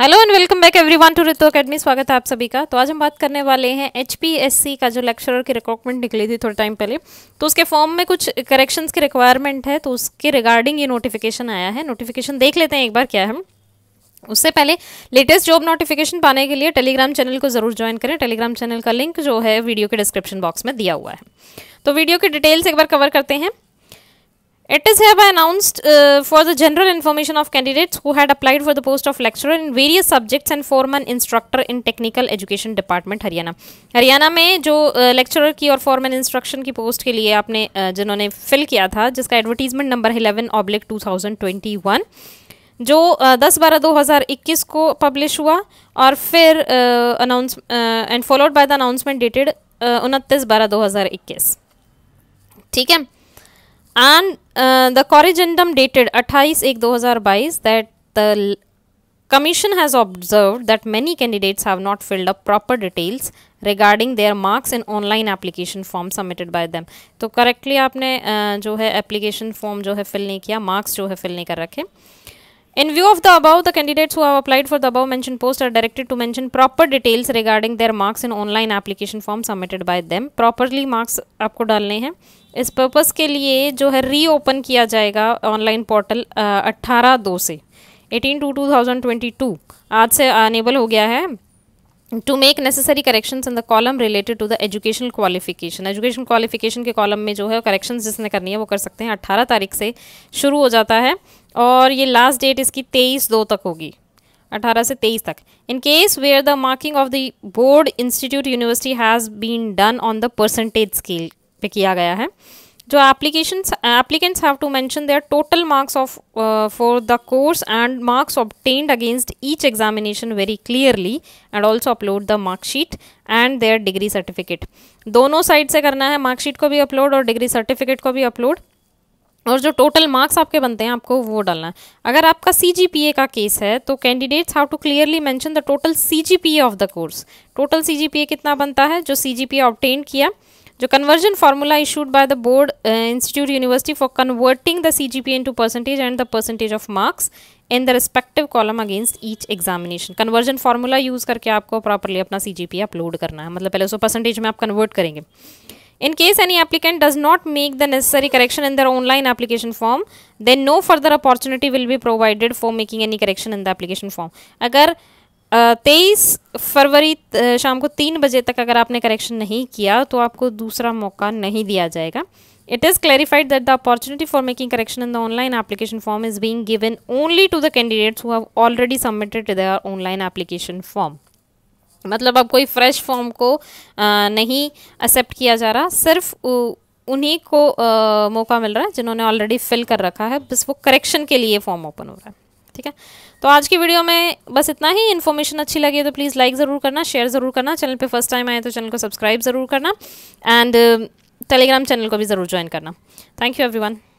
Hello and welcome back everyone to Ritu academy स्वागत है आप सभी का तो आज हम बात करने वाले हैं एच का जो लेक्चरर की रिक्वायरमेंट निकली थी थोड़े टाइम पहले तो उसके फॉर्म में कुछ करेक्शंस की रिक्वायरमेंट है तो उसके रिगार्डिंग ये नोटिफिकेशन आया है नोटिफिकेशन देख लेते हैं एक बार क्या है उससे पहले लेटेस्ट जॉब नोटिफिकेशन पाने के लिए टेलीग्राम चैनल को ज़रूर ज्वाइन करें टेलीग्राम चैनल का लिंक जो है वीडियो के डिस्क्रिप्शन बॉक्स में दिया हुआ है तो वीडियो की डिटेल्स एक बार कवर करते हैं It is hereby announced uh, for the general information of candidates who had applied for the post of lecturer in various subjects and foreman instructor in technical education department Haryana. Haryana में जो uh, lecturer की और foreman instruction की post के लिए आपने uh, जिन्होंने fill किया था जिसका advertisement number 11 oblique 2021 जो दस बारह दो हज़ार इक्कीस को पब्लिश हुआ और फिर announce and followed by the announcement dated उनतीस बारह दो हज़ार इक्कीस ठीक है and uh, the corrigendum dated 28 1 2022 that the commission has observed that many candidates have not filled up proper details regarding their marks in online application form submitted by them तो correctly आपने uh, जो है application form जो है fill नहीं किया marks जो है फिल नहीं कर रखे In view of the above, the candidates who have applied for the above mentioned post are directed to mention proper details regarding their marks in online application form submitted by them. Properly marks आपको डालने हैं इस purpose के लिए जो है reopen किया जाएगा ऑनलाइन पोर्टल अट्ठारह दो से eighteen two two thousand twenty two आज से अनेबल हो गया है to make necessary correction in the column related to the educational qualification education qualification के कॉलम में जो है करेक्शन जिसने करनी है वो कर सकते हैं अट्ठारह तारीख से शुरू हो जाता है और ये लास्ट डेट इसकी तेईस दो तक होगी अठारह से तेईस तक in case where the marking of the board institute university has been done on the percentage scale पे किया गया है जो application applicants have to mention their total marks of for the course and marks obtained against each examination very clearly and also upload the marksheet and their degree certificate दोनों side से करना है marksheet को भी upload और degree certificate को भी upload और जो टोटल मार्क्स आपके बनते हैं आपको वो डालना है अगर आपका सी जी पी ए का केस है तो candidates have to clearly mention the total CGPA of the course total C G P A कितना बनता है जो सी जी पी किया जो conversion formula issued by the board institute university for converting the C G P into percentage and the percentage of marks in the respective column against each examination conversion formula use करके आपको properly अपना सी G P upload करना है मतलब पहले उसको percentage में आप कन्वर्ट करेंगे in case any applicant does not make the necessary correction in the online application form then no further opportunity will be provided for making any correction in the application form अगर तेईस फरवरी शाम को तीन बजे तक अगर आपने करेक्शन नहीं किया तो आपको दूसरा मौका नहीं दिया जाएगा it is clarified that the opportunity for making correction in the online application form is being given only to the candidates who already submitted the online application form मतलब अब कोई फ्रेश फॉर्म को आ, नहीं एक्सेप्ट किया जा रहा सिर्फ उन्हीं को आ, मौका मिल रहा है जिन्होंने ऑलरेडी फिल कर रखा है बस वो करेक्शन के लिए फॉर्म ओपन हो रहा है ठीक है तो आज की वीडियो में बस इतना ही इन्फॉर्मेशन अच्छी लगी है तो प्लीज़ लाइक ज़रूर करना शेयर ज़रूर करना चैनल पे फर्स्ट टाइम आए तो चैनल को सब्सक्राइब ज़रूर करना एंड टेलीग्राम चैनल को भी ज़रूर ज्वाइन करना थैंक यू एवरी